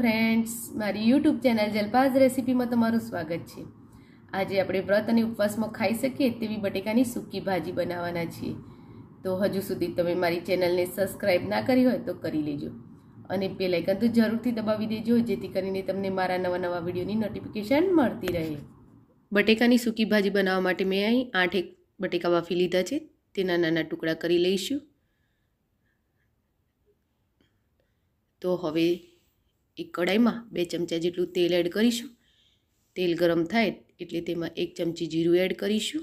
friends મારી YouTube channel જલપાઝ રેસીપીમાં તમારું સ્વાગત છે આજે આપણે વ્રત અને ઉપવાસમાં ખાઈ શકીએ તેવી બટેકાની સૂકી ભાજી બનાવવાના છીએ તો હજુ સુધી તમે મારી ચેનલને સબસ્ક્રાઈબ ના કરી હોય તો કરી લેજો અને બે લાઇકન તો જરૂરથી દબાવી દેજો જેથી કરીને તમને મારા નવા નવા વિડીયોની નોટિફિકેશન મળતી રહે બટેકાની સૂકી ભાજી બનાવવા માટે મેં અહીં આઠેક બટેકા બાફી લીધા છે તેના નાના ટુકડા કરી લઈશું તો હવે એક કડાઈમાં બે ચમચા જેટલું તેલ એડ કરીશું તેલ ગરમ થાય એટલે તેમાં એક ચમચી જીરું એડ કરીશું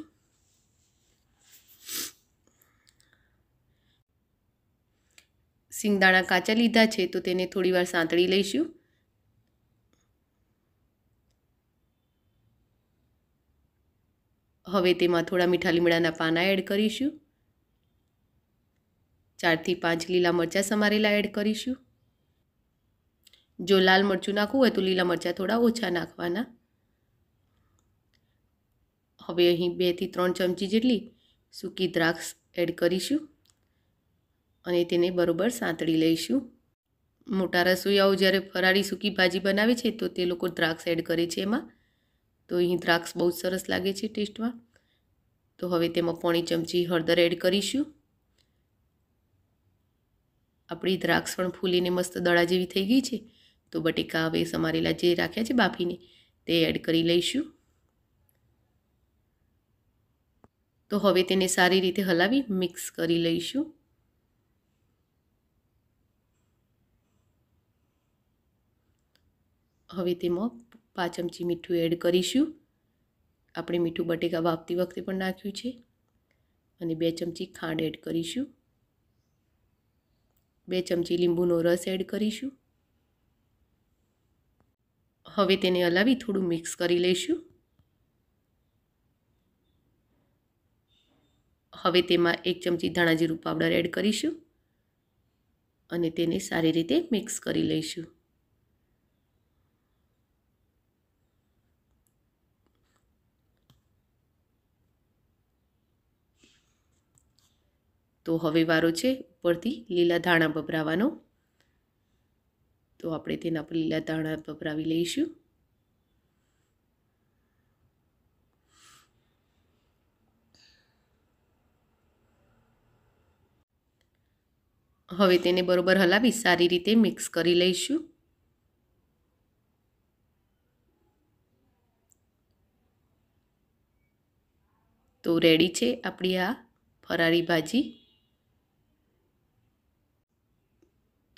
સિંગદાણા કાચા લીધા છે તો તેને થોડીવાર સાંતળી લઈશું હવે તેમાં થોડા મીઠા લીમડાના પાના એડ કરીશું ચારથી પાંચ લીલા મરચાં સમારેલા એડ કરીશું જો લાલ મરચું નાખવું હોય તો લીલા મરચાં થોડા ઓછા નાખવાના હવે અહીં બેથી ત્રણ ચમચી જેટલી સૂકી દ્રાક્ષ એડ કરીશું અને તેને બરોબર સાંતળી લઈશું મોટા રસોઈયાઓ જ્યારે ફરાળી સૂકી ભાજી બનાવે છે તો તે લોકો દ્રાક્ષ એડ કરે છે એમાં તો અહીં દ્રાક્ષ બહુ સરસ લાગે છે ટેસ્ટમાં તો હવે તેમાં પોણી ચમચી હળદર એડ કરીશું આપણી દ્રાક્ષ પણ ફૂલીને મસ્ત દળા જેવી થઈ ગઈ છે તો બટેકા હવે સમારેલા જે રાખ્યા છે બાફીને તે એડ કરી લઈશું તો હવે તેને સારી રીતે હલાવી મિક્સ કરી લઈશું હવે તેમાં પાંચ ચમચી મીઠું એડ કરીશું આપણે મીઠું બટેકા વાપતી વખતે પણ નાખ્યું છે અને બે ચમચી ખાંડ એડ કરીશું બે ચમચી લીંબુનો રસ એડ કરીશું હવે તેને હલાવી થોડું મિક્સ કરી લઈશું હવે તેમાં એક ચમચી ધાણાજીરું પાવડર એડ કરીશું અને તેને સારી રીતે મિક્સ કરી લઈશું તો હવે વારો છે ઉપરથી લીલા ધાણા ભભરાવાનો તો આપણે તેના પર લીલા ધાણા પપરાવી લઈશું હવે તેને બરોબર હલાવી સારી રીતે મિક્સ કરી લઈશું તો રેડી છે આપણી આ ફરારી ભાજી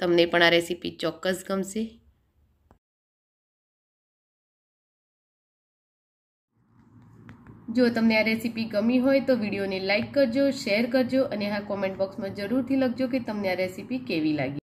તમને પણ આ રેસીપી ચોક્કસ ગમશે જો તમને આ રેસીપી ગમી હોય તો વિડીયોને લાઇક કરજો શેર કરજો અને હા કોમેન્ટ બોક્સમાં જરૂરથી લખજો કે તમને આ રેસીપી કેવી લાગી